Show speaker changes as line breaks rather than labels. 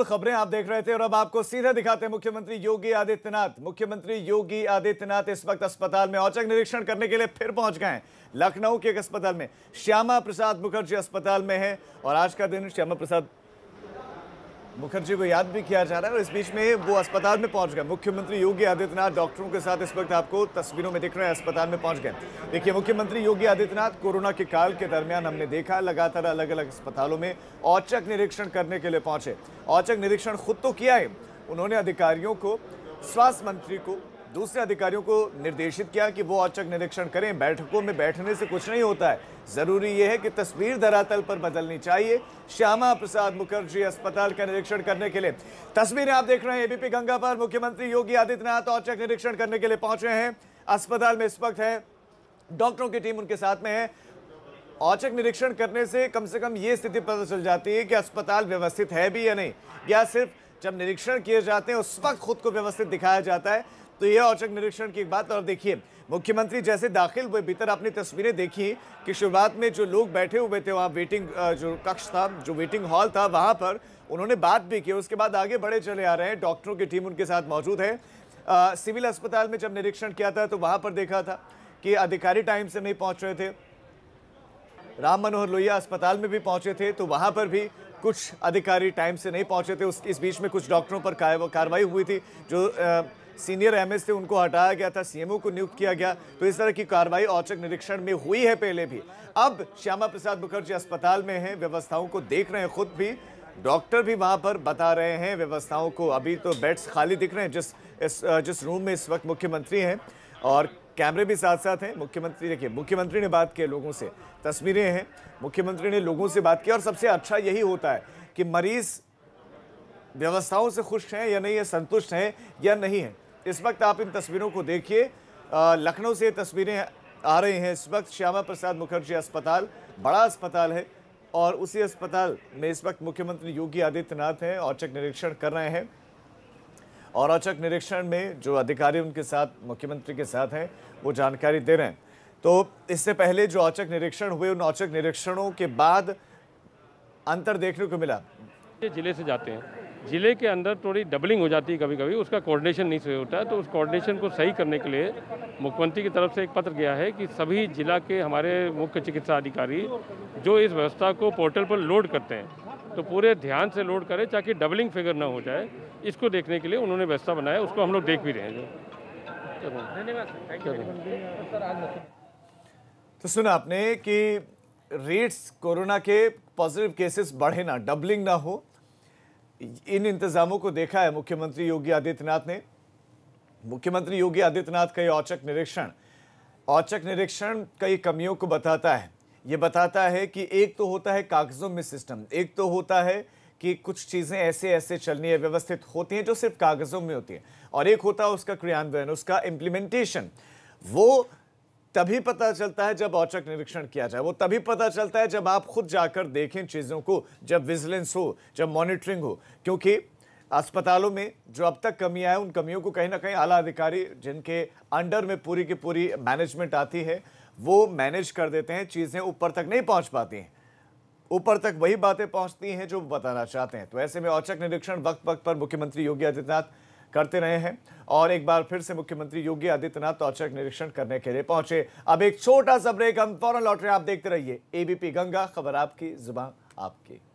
खबरें आप देख रहे थे और अब आपको सीधे दिखाते हैं मुख्यमंत्री योगी आदित्यनाथ मुख्यमंत्री योगी आदित्यनाथ इस वक्त अस्पताल में औचक निरीक्षण करने के लिए फिर पहुंच गए लखनऊ के एक अस्पताल में श्यामा प्रसाद मुखर्जी अस्पताल में है और आज का दिन श्यामा प्रसाद मुखर्जी को याद भी किया जा रहा है और इस बीच में वो अस्पताल में पहुंच गए मुख्यमंत्री योगी आदित्यनाथ डॉक्टरों के साथ इस वक्त आपको तस्वीरों में दिख रहे हैं अस्पताल में पहुंच गए देखिए मुख्यमंत्री योगी आदित्यनाथ कोरोना के काल के दरमियान हमने देखा लगातार अलग अलग अस्पतालों में औचक निरीक्षण करने के लिए पहुंचे औचक निरीक्षण खुद तो किया है उन्होंने अधिकारियों को स्वास्थ्य मंत्री को दूसरे अधिकारियों को निर्देशित किया कि वो औचक निरीक्षण करें बैठकों में बैठने से कुछ नहीं होता है ज़रूरी यह है कि तस्वीर धरातल पर बदलनी चाहिए श्यामा प्रसाद मुखर्जी अस्पताल का निरीक्षण करने के लिए तस्वीरें आप देख रहे हैं एबीपी गंगा पर मुख्यमंत्री योगी आदित्यनाथ औचक निरीक्षण करने के लिए पहुंचे हैं अस्पताल में इस वक्त है डॉक्टरों की टीम उनके साथ में है औचक निरीक्षण करने से कम से कम ये स्थिति पता चल जाती है कि अस्पताल व्यवस्थित है भी या नहीं या सिर्फ जब निरीक्षण किए जाते हैं उस वक्त खुद को व्यवस्थित दिखाया जाता है तो ये औचक निरीक्षण की एक बात और देखिए मुख्यमंत्री जैसे दाखिल हुए भीतर आपने तस्वीरें देखी कि शुरुआत में जो लोग बैठे हुए थे वहाँ वेटिंग जो कक्ष था जो वेटिंग हॉल था वहाँ पर उन्होंने बात भी की उसके बाद आगे बढ़े चले आ रहे हैं डॉक्टरों की टीम उनके साथ मौजूद है आ, सिविल अस्पताल में जब निरीक्षण किया था तो वहाँ पर देखा था कि अधिकारी टाइम से नहीं पहुँच रहे थे राम मनोहर लोहिया अस्पताल में भी पहुंचे थे तो वहां पर भी कुछ अधिकारी टाइम से नहीं पहुंचे थे उस इस बीच में कुछ डॉक्टरों पर कार्रवाई हुई थी जो आ, सीनियर एम थे उनको हटाया गया था सीएमओ को नियुक्त किया गया तो इस तरह की कार्रवाई औचक निरीक्षण में हुई है पहले भी अब श्यामा प्रसाद मुखर्जी अस्पताल में हैं व्यवस्थाओं को देख रहे हैं खुद भी डॉक्टर भी वहाँ पर बता रहे हैं व्यवस्थाओं को अभी तो बेड्स खाली दिख रहे हैं जिस इस, जिस रूम में इस वक्त मुख्यमंत्री हैं और कैमरे भी साथ साथ हैं मुख्यमंत्री देखिए मुख्यमंत्री ने बात की लोगों से तस्वीरें हैं मुख्यमंत्री ने लोगों से बात की और सबसे अच्छा यही होता है कि मरीज व्यवस्थाओं से खुश हैं या नहीं है संतुष्ट हैं या नहीं है इस वक्त आप इन तस्वीरों को देखिए लखनऊ से तस्वीरें आ रही हैं इस वक्त श्यामा प्रसाद मुखर्जी अस्पताल बड़ा अस्पताल है और उसी अस्पताल में इस वक्त मुख्यमंत्री योगी आदित्यनाथ हैं औचक निरीक्षण कर रहे हैं और औचक निरीक्षण में जो अधिकारी उनके साथ मुख्यमंत्री के साथ हैं वो जानकारी दे रहे हैं तो इससे पहले जो औचक निरीक्षण हुए उन औचक निरीक्षणों के बाद अंतर देखने को मिला जिले से जाते हैं ज़िले के अंदर थोड़ी डबलिंग हो जाती है कभी कभी उसका कोऑर्डिनेशन नहीं सही होता है तो उस कोऑर्डिनेशन को सही करने के लिए मुख्यमंत्री की तरफ से एक पत्र गया है कि सभी जिला के हमारे मुख्य चिकित्सा अधिकारी जो इस व्यवस्था को पोर्टल पर लोड करते हैं तो पूरे ध्यान से लोड करें ताकि डबलिंग फिगर ना हो जाए इसको देखने के लिए उन्होंने व्यवस्था बनाया उसको हम लोग देख भी रहे हैं धन्यवाद तो सुना आपने कि रेट्स कोरोना के पॉजिटिव केसेस बढ़े ना डबलिंग ना हो इन इंतजामों को देखा है मुख्यमंत्री योगी आदित्यनाथ ने मुख्यमंत्री योगी आदित्यनाथ का ये औचक निरीक्षण औचक निरीक्षण कई कमियों को बताता है ये बताता है कि एक तो होता है कागज़ों में सिस्टम एक तो होता है कि कुछ चीज़ें ऐसे ऐसे चलनी है व्यवस्थित होती हैं जो सिर्फ कागज़ों में होती हैं और एक होता है उसका क्रियान्वयन उसका इम्प्लीमेंटेशन वो तभी पता चलता है जब औचक निरीक्षण किया जाए वो तभी पता चलता है जब आप खुद जाकर देखें चीज़ों को जब विजिलेंस हो जब मॉनिटरिंग हो क्योंकि अस्पतालों में जो अब तक कमी हैं उन कमियों को कहीं ना कहीं आला अधिकारी जिनके अंडर में पूरी की पूरी मैनेजमेंट आती है वो मैनेज कर देते हैं चीज़ें ऊपर तक नहीं पहुंच पाती हैं ऊपर तक वही बातें पहुंचती हैं जो बताना चाहते हैं तो ऐसे में औचक निरीक्षण वक्त वक्त पर मुख्यमंत्री योगी आदित्यनाथ करते रहे हैं और एक बार फिर से मुख्यमंत्री योगी आदित्यनाथ औचक निरीक्षण करने के लिए पहुंचे अब एक छोटा सा ब्रेक हम फौरन लौट रहे हैं आप देखते रहिए एबीपी गंगा खबर आपकी जुबान आपकी